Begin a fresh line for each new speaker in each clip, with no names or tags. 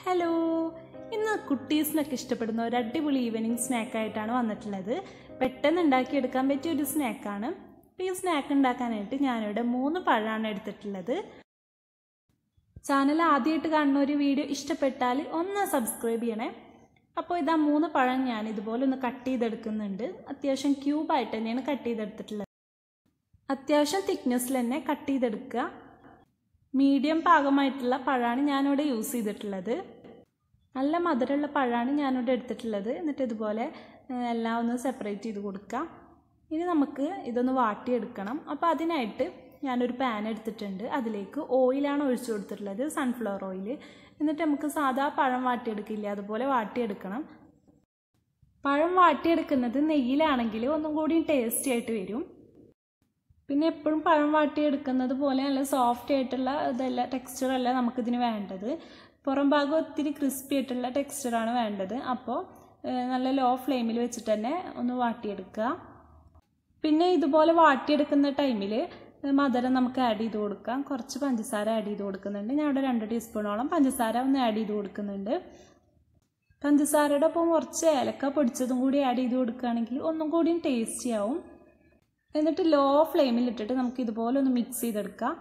hello ഇന്ന് കുട്ടീസിനൊക്കെ ഇഷ്ടപ്പെടുന്ന ഒരു അടിപൊളി ഈവനിങ് സ്നാക്കായിട്ടാണ് വന്നിട്ടുള്ളത് പെട്ടെന്ന് ഉണ്ടാക്കിയെടുക്കാൻ പറ്റിയ ഒരു സ്നാക്കാണ് അപ്പോൾ ഈ സ്നാക്ക് ഉണ്ടാക്കാനായിട്ട് ഞാനിവിടെ മൂന്ന് പഴമാണ് എടുത്തിട്ടുള്ളത് ചാനൽ ആദ്യമായിട്ട് കാണുന്ന ഒരു വീഡിയോ ഇഷ്ടപ്പെട്ടാൽ ഒന്ന് സബ്സ്ക്രൈബ് ചെയ്യണേ അപ്പോൾ ഇതാ മൂന്ന് പഴം ഞാൻ ഇതുപോലെ ഒന്ന് കട്ട് ചെയ്തെടുക്കുന്നുണ്ട് അത്യാവശ്യം ക്യൂബായിട്ട് തന്നെയാണ് കട്ട് ചെയ്തെടുത്തിട്ടുള്ളത് അത്യാവശ്യം തിക്നെസ്സിൽ തന്നെ കട്ട് ചെയ്തെടുക്കുക മീഡിയം പാകമായിട്ടുള്ള പഴമാണ് ഞാനിവിടെ യൂസ് ചെയ്തിട്ടുള്ളത് നല്ല മധുരമുള്ള പഴമാണ് ഞാനിവിടെ എടുത്തിട്ടുള്ളത് എന്നിട്ട് ഇതുപോലെ എല്ലാം ഒന്ന് സെപ്പറേറ്റ് ചെയ്ത് കൊടുക്കാം ഇനി നമുക്ക് ഇതൊന്ന് വാട്ടിയെടുക്കണം അപ്പോൾ അതിനായിട്ട് ഞാനൊരു പാൻ എടുത്തിട്ടുണ്ട് അതിലേക്ക് ഓയിലാണ് ഒഴിച്ചു കൊടുത്തിട്ടുള്ളത് സൺഫ്ലവർ ഓയിൽ എന്നിട്ട് നമുക്ക് സാധാ പഴം വാട്ടിയെടുക്കില്ല അതുപോലെ വാട്ടിയെടുക്കണം പഴം വാട്ടിയെടുക്കുന്നത് നെയ്യിലാണെങ്കിൽ ഒന്നും കൂടി ടേസ്റ്റി ആയിട്ട് വരും പിന്നെ എപ്പോഴും പഴം വാട്ടിയെടുക്കുന്നത് പോലെ നല്ല സോഫ്റ്റ് ആയിട്ടുള്ള ഇതല്ല ടെക്സ്ചറല്ല നമുക്കിതിന് വേണ്ടത് പുറം ഭാഗം ഒത്തിരി ക്രിസ്പി ആയിട്ടുള്ള ടെക്സ്ചറാണ് വേണ്ടത് അപ്പോൾ നല്ല ലോ ഫ്ലെയിമിൽ വെച്ചിട്ട് തന്നെ ഒന്ന് വാട്ടിയെടുക്കുക പിന്നെ ഇതുപോലെ വാട്ടിയെടുക്കുന്ന ടൈമിൽ മധുരം നമുക്ക് ആഡ് ചെയ്ത് കൊടുക്കാം കുറച്ച് പഞ്ചസാര ആഡ് ചെയ്ത് കൊടുക്കുന്നുണ്ട് ഞാൻ ഇവിടെ രണ്ട് ടീസ്പൂണോളം പഞ്ചസാര ഒന്ന് ആഡ് ചെയ്ത് കൊടുക്കുന്നുണ്ട് പഞ്ചസാരയുടെ ഒപ്പം കുറച്ച് ഏലക്ക പൊടിച്ചതും കൂടി ആഡ് ചെയ്ത് കൊടുക്കുകയാണെങ്കിൽ ഒന്നും കൂടിയും ടേസ്റ്റി ആവും എന്നിട്ട് ലോ ഫ്ലെയിമിൽ ഇട്ടിട്ട് നമുക്ക് ഇതുപോലെ ഒന്ന് മിക്സ് ചെയ്തെടുക്കാം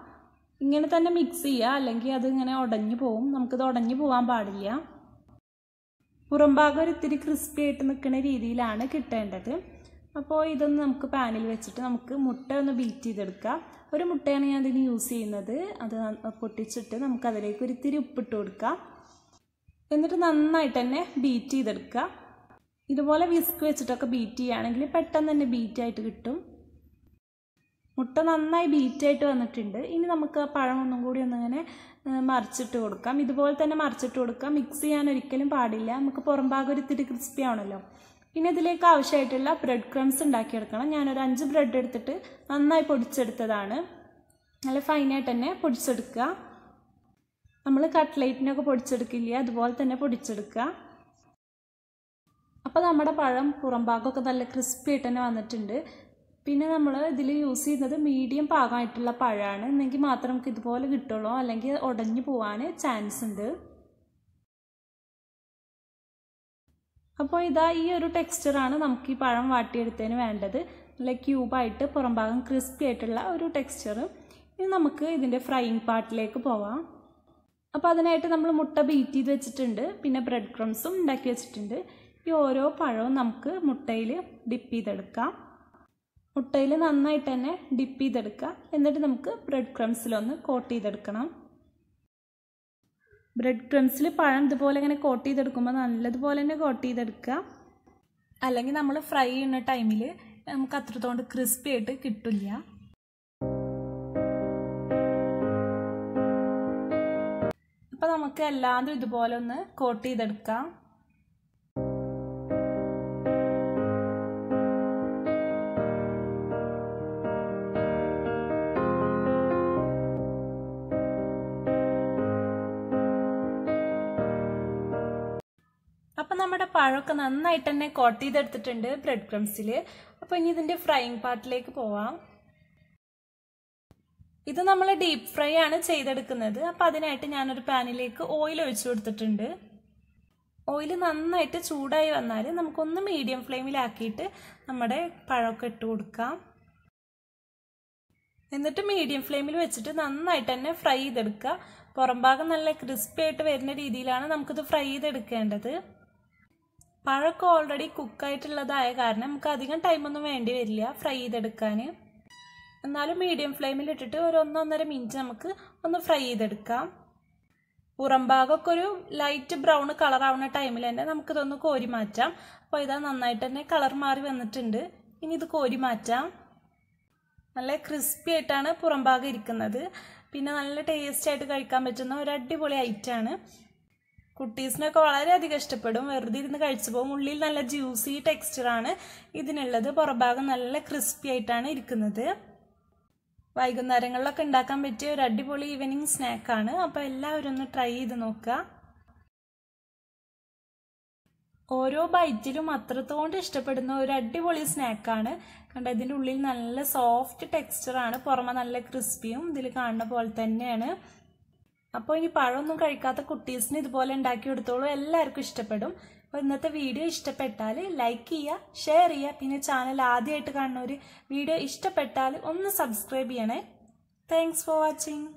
ഇങ്ങനെ തന്നെ മിക്സ് ചെയ്യുക അല്ലെങ്കിൽ അത് ഇങ്ങനെ ഉടഞ്ഞു പോവും നമുക്കിത് ഉടഞ്ഞു പോകാൻ പാടില്ല പുറംഭാഗം ഒരു ഇത്തിരി ക്രിസ്പി ആയിട്ട് നിൽക്കുന്ന രീതിയിലാണ് കിട്ടേണ്ടത് അപ്പോൾ ഇതൊന്ന് നമുക്ക് പാനിൽ വെച്ചിട്ട് നമുക്ക് മുട്ട ഒന്ന് ബീറ്റ് ചെയ്തെടുക്കാം ഒരു മുട്ടയാണ് ഞാൻ അതിന് യൂസ് ചെയ്യുന്നത് അത് പൊട്ടിച്ചിട്ട് നമുക്ക് അതിലേക്ക് ഒരു ഇത്തിരി ഉപ്പിട്ട് കൊടുക്കാം എന്നിട്ട് നന്നായിട്ട് തന്നെ ബീറ്റ് ചെയ്തെടുക്കുക ഇതുപോലെ വിസ്ക് വെച്ചിട്ടൊക്കെ ബീറ്റ് ചെയ്യുകയാണെങ്കിൽ പെട്ടെന്ന് തന്നെ ബീറ്റായിട്ട് കിട്ടും മുട്ട നന്നായി ബീറ്റായിട്ട് വന്നിട്ടുണ്ട് ഇനി നമുക്ക് ആ പഴം ഒന്നും കൂടി ഒന്നിങ്ങനെ മറിച്ചിട്ട് കൊടുക്കാം ഇതുപോലെ തന്നെ മറിച്ചിട്ട് കൊടുക്കാം മിക്സ് ചെയ്യാൻ ഒരിക്കലും പാടില്ല നമുക്ക് പുറം ഭാഗം ഒരിത്തിരി ക്രിസ്പി ആണല്ലോ പിന്നെ ഇതിലേക്ക് ആവശ്യമായിട്ടുള്ള ബ്രെഡ് ക്രംസ് ഉണ്ടാക്കിയെടുക്കണം ഞാനൊരു അഞ്ച് ബ്രെഡ് എടുത്തിട്ട് നന്നായി പൊടിച്ചെടുത്തതാണ് നല്ല ഫൈനായിട്ട് തന്നെ പൊടിച്ചെടുക്കുക നമ്മൾ കട്ട്ലേറ്റിനൊക്കെ പൊടിച്ചെടുക്കില്ല അതുപോലെ തന്നെ പൊടിച്ചെടുക്കുക അപ്പോൾ നമ്മുടെ പഴം പുറം ഭാഗമൊക്കെ നല്ല ക്രിസ്പി ആയിട്ട് തന്നെ വന്നിട്ടുണ്ട് പിന്നെ നമ്മൾ ഇതിൽ യൂസ് ചെയ്യുന്നത് മീഡിയം പാകമായിട്ടുള്ള പഴമാണ് എന്നെങ്കിൽ മാത്രം നമുക്ക് ഇതുപോലെ കിട്ടുള്ളൂ അല്ലെങ്കിൽ ഉടഞ്ഞു പോവാൻ ചാൻസ് ഉണ്ട് അപ്പോൾ ഇതാ ഈ ഒരു ടെക്സ്ചറാണ് നമുക്ക് ഈ പഴം വാട്ടിയെടുത്തതിന് വേണ്ടത് നല്ല ക്യൂബായിട്ട് പുറം ഭാഗം ക്രിസ്പി ആയിട്ടുള്ള ഒരു ടെക്സ്ചർ ഇനി നമുക്ക് ഇതിൻ്റെ ഫ്രൈയിങ് പാർട്ടിലേക്ക് പോവാം അപ്പോൾ അതിനായിട്ട് നമ്മൾ മുട്ട ബീറ്റ് ചെയ്ത് വെച്ചിട്ടുണ്ട് പിന്നെ ബ്രെഡ് ക്രംസും ഉണ്ടാക്കി വെച്ചിട്ടുണ്ട് ഈ ഓരോ പഴവും നമുക്ക് മുട്ടയിൽ ഡിപ്പ് ചെയ്തെടുക്കാം മുട്ടയിൽ നന്നായിട്ട് തന്നെ ഡിപ്പ് ചെയ്തെടുക്കുക എന്നിട്ട് നമുക്ക് ബ്രെഡ് ക്രംസിലൊന്ന് കോട്ട് ചെയ്തെടുക്കണം ബ്രെഡ് ക്രംസിൽ പഴം ഇതുപോലെ ഇങ്ങനെ കോട്ട് ചെയ്തെടുക്കുമ്പോൾ നല്ലതുപോലെ തന്നെ കോട്ട് ചെയ്തെടുക്കുക അല്ലെങ്കിൽ നമ്മൾ ഫ്രൈ ചെയ്യുന്ന ടൈമിൽ നമുക്ക് അത്രത്തോണ്ട് ക്രിസ്പി ആയിട്ട് കിട്ടില്ല അപ്പോൾ നമുക്ക് എല്ലാതും ഇതുപോലെ ഒന്ന് കോട്ട് ചെയ്തെടുക്കാം നമ്മുടെ പഴമൊക്കെ നന്നായിട്ട് തന്നെ കോട്ട് ചെയ്തെടുത്തിട്ടുണ്ട് ബ്രെഡ് ക്രംസിൽ അപ്പോൾ ഇനി ഇതിൻ്റെ ഫ്രൈയിങ് പാർട്ടിലേക്ക് പോവാം ഇത് നമ്മൾ ഡീപ്പ് ഫ്രൈ ആണ് ചെയ്തെടുക്കുന്നത് അപ്പോൾ അതിനായിട്ട് ഞാനൊരു പാനിലേക്ക് ഓയിൽ ഒഴിച്ചു കൊടുത്തിട്ടുണ്ട് ഓയിൽ നന്നായിട്ട് ചൂടായി വന്നാൽ നമുക്കൊന്ന് മീഡിയം ഫ്ലെയിമിലാക്കിയിട്ട് നമ്മുടെ പഴമൊക്കെ ഇട്ട് കൊടുക്കാം എന്നിട്ട് മീഡിയം ഫ്ലെയിമിൽ വെച്ചിട്ട് നന്നായിട്ട് തന്നെ ഫ്രൈ ചെയ്തെടുക്കുക പുറംഭാഗം നല്ല ക്രിസ്പി ആയിട്ട് വരുന്ന രീതിയിലാണ് നമുക്കിത് ഫ്രൈ ചെയ്തെടുക്കേണ്ടത് പഴക്കം ഓൾറെഡി കുക്കായിട്ടുള്ളതായ കാരണം നമുക്ക് അധികം ടൈമൊന്നും വേണ്ടി വരില്ല ഫ്രൈ ചെയ്തെടുക്കാൻ എന്നാലും മീഡിയം ഫ്ലെയിമിൽ ഇട്ടിട്ട് ഒരു ഒന്നൊന്നര മിനിറ്റ് നമുക്ക് ഒന്ന് ഫ്രൈ ചെയ്തെടുക്കാം പുറം ഭാഗമൊക്കെ ഒരു ലൈറ്റ് ബ്രൗൺ കളർ ആവുന്ന ടൈമിൽ തന്നെ നമുക്കിതൊന്ന് കോരി മാറ്റാം അപ്പോൾ ഇതാ നന്നായിട്ട് തന്നെ കളർ മാറി വന്നിട്ടുണ്ട് ഇനി ഇത് കോരി മാറ്റാം നല്ല ക്രിസ്പി ആയിട്ടാണ് പുറം ഭാഗം ഇരിക്കുന്നത് പിന്നെ നല്ല ടേസ്റ്റ് ആയിട്ട് കഴിക്കാൻ പറ്റുന്ന ഒരു അടിപൊളി ഐറ്റമാണ് കുട്ടീസിനൊക്കെ വളരെയധികം ഇഷ്ടപ്പെടും വെറുതെ ഇരുന്ന് കഴിച്ചു പോകും ഉള്ളിൽ നല്ല ജ്യൂസി ടെക്സ്ചറാണ് ഇതിനുള്ളത് പുറഭാഗം നല്ല ക്രിസ്പി ആയിട്ടാണ് ഇരിക്കുന്നത് വൈകുന്നേരങ്ങളിലൊക്കെ ഉണ്ടാക്കാൻ പറ്റിയ ഒരു അടിപൊളി ഈവനിങ് സ്നാക്കാണ് അപ്പോൾ എല്ലാവരും ഒന്ന് ട്രൈ ചെയ്ത് നോക്കുക ഓരോ ബൈറ്റിലും അത്രത്തോണ്ട് ഇഷ്ടപ്പെടുന്ന ഒരു അടിപൊളി സ്നാക്കാണ് കണ്ട ഇതിൻ്റെ ഉള്ളിൽ നല്ല സോഫ്റ്റ് ടെക്സ്ചറാണ് പുറമെ നല്ല ക്രിസ്പിയും ഇതിൽ കാണുന്ന പോലെ തന്നെയാണ് അപ്പോൾ ഇനി പഴമൊന്നും കഴിക്കാത്ത കുട്ടീസിന് ഇതുപോലെ ഉണ്ടാക്കി കൊടുത്തോളൂ എല്ലാവർക്കും ഇഷ്ടപ്പെടും അപ്പോൾ ഇന്നത്തെ വീഡിയോ ഇഷ്ടപ്പെട്ടാൽ ലൈക്ക് ചെയ്യുക ഷെയർ ചെയ്യുക പിന്നെ ചാനൽ ആദ്യമായിട്ട് കാണുന്നവർ വീഡിയോ ഇഷ്ടപ്പെട്ടാൽ ഒന്ന് സബ്സ്ക്രൈബ് ചെയ്യണേ താങ്ക്സ് ഫോർ വാച്ചിങ്